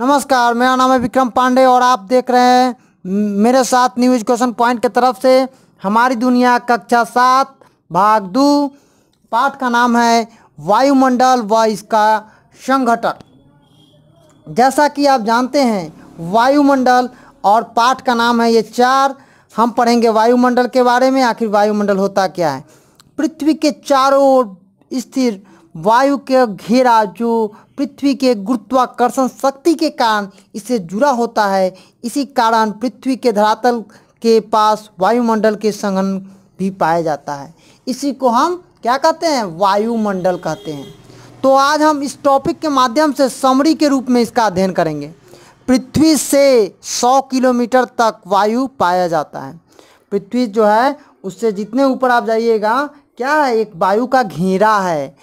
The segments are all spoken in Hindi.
नमस्कार मेरा नाम है विक्रम पांडे और आप देख रहे हैं मेरे साथ न्यू एजुकेशन पॉइंट की तरफ से हमारी दुनिया कक्षा सात भाग दो पाठ का नाम है वायुमंडल व इसका संगठन जैसा कि आप जानते हैं वायुमंडल और पाठ का नाम है ये चार हम पढ़ेंगे वायुमंडल के बारे में आखिर वायुमंडल होता क्या है पृथ्वी के चारों ओर स्थिर वायु के घेरा जो पृथ्वी के गुरुत्वाकर्षण शक्ति के कारण इससे जुड़ा होता है इसी कारण पृथ्वी के धरातल के पास वायुमंडल के संघन भी पाया जाता है इसी को हम क्या कहते हैं वायुमंडल कहते हैं तो आज हम इस टॉपिक के माध्यम से समरी के रूप में इसका अध्ययन करेंगे पृथ्वी से 100 किलोमीटर तक वायु पाया जाता है पृथ्वी जो है उससे जितने ऊपर आप जाइएगा क्या है एक वायु का घेरा है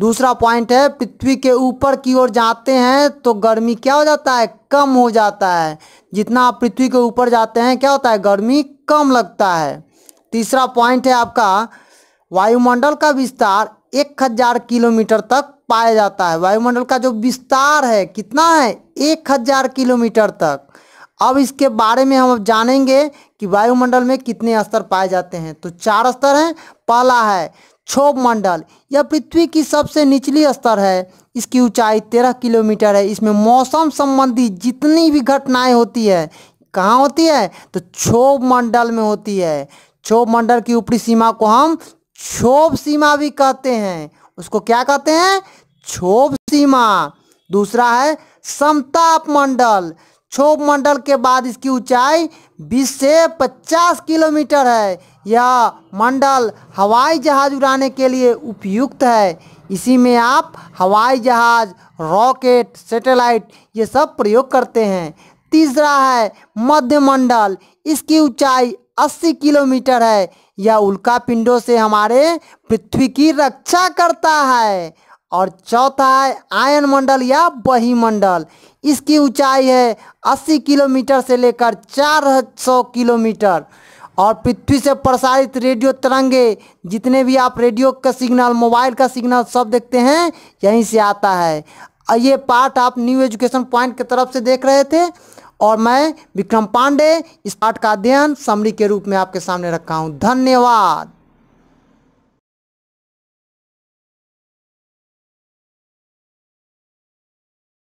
दूसरा पॉइंट है पृथ्वी के ऊपर की ओर जाते हैं तो गर्मी क्या हो जाता है कम हो जाता है जितना आप पृथ्वी के ऊपर जाते हैं क्या होता है गर्मी कम लगता है तीसरा पॉइंट है आपका वायुमंडल का विस्तार एक हजार किलोमीटर तक पाया जाता है वायुमंडल का जो विस्तार है कितना है एक हजार किलोमीटर तक अब इसके बारे में हम अब जानेंगे कि वायुमंडल में कितने स्तर पाए जाते हैं तो चार स्तर हैं पहला है क्षोभ मंडल यह पृथ्वी की सबसे निचली स्तर है इसकी ऊंचाई तेरह किलोमीटर है इसमें मौसम संबंधी जितनी भी घटनाएं होती है कहाँ होती है तो क्षोभ मंडल में होती है क्षोभ मंडल की ऊपरी सीमा को हम क्षोभ सीमा भी कहते हैं उसको क्या कहते हैं क्षोभ सीमा दूसरा है समताप मंडल क्षोभ मंडल के बाद इसकी ऊंचाई 20 से 50 किलोमीटर है या मंडल हवाई जहाज उड़ाने के लिए उपयुक्त है इसी में आप हवाई जहाज रॉकेट सैटेलाइट ये सब प्रयोग करते हैं तीसरा है मध्यमंडल इसकी ऊंचाई 80 किलोमीटर है यह उल्का पिंडों से हमारे पृथ्वी की रक्षा करता है और चौथा है आयन मंडल या मंडल इसकी ऊंचाई है 80 किलोमीटर से लेकर 400 किलोमीटर और पृथ्वी से प्रसारित रेडियो तरंगे जितने भी आप रेडियो का सिग्नल मोबाइल का सिग्नल सब देखते हैं यहीं से आता है ये पार्ट आप न्यू एजुकेशन पॉइंट की तरफ से देख रहे थे और मैं विक्रम पांडे इस पाठ का अध्ययन समरी के रूप में आपके सामने रखा हूँ धन्यवाद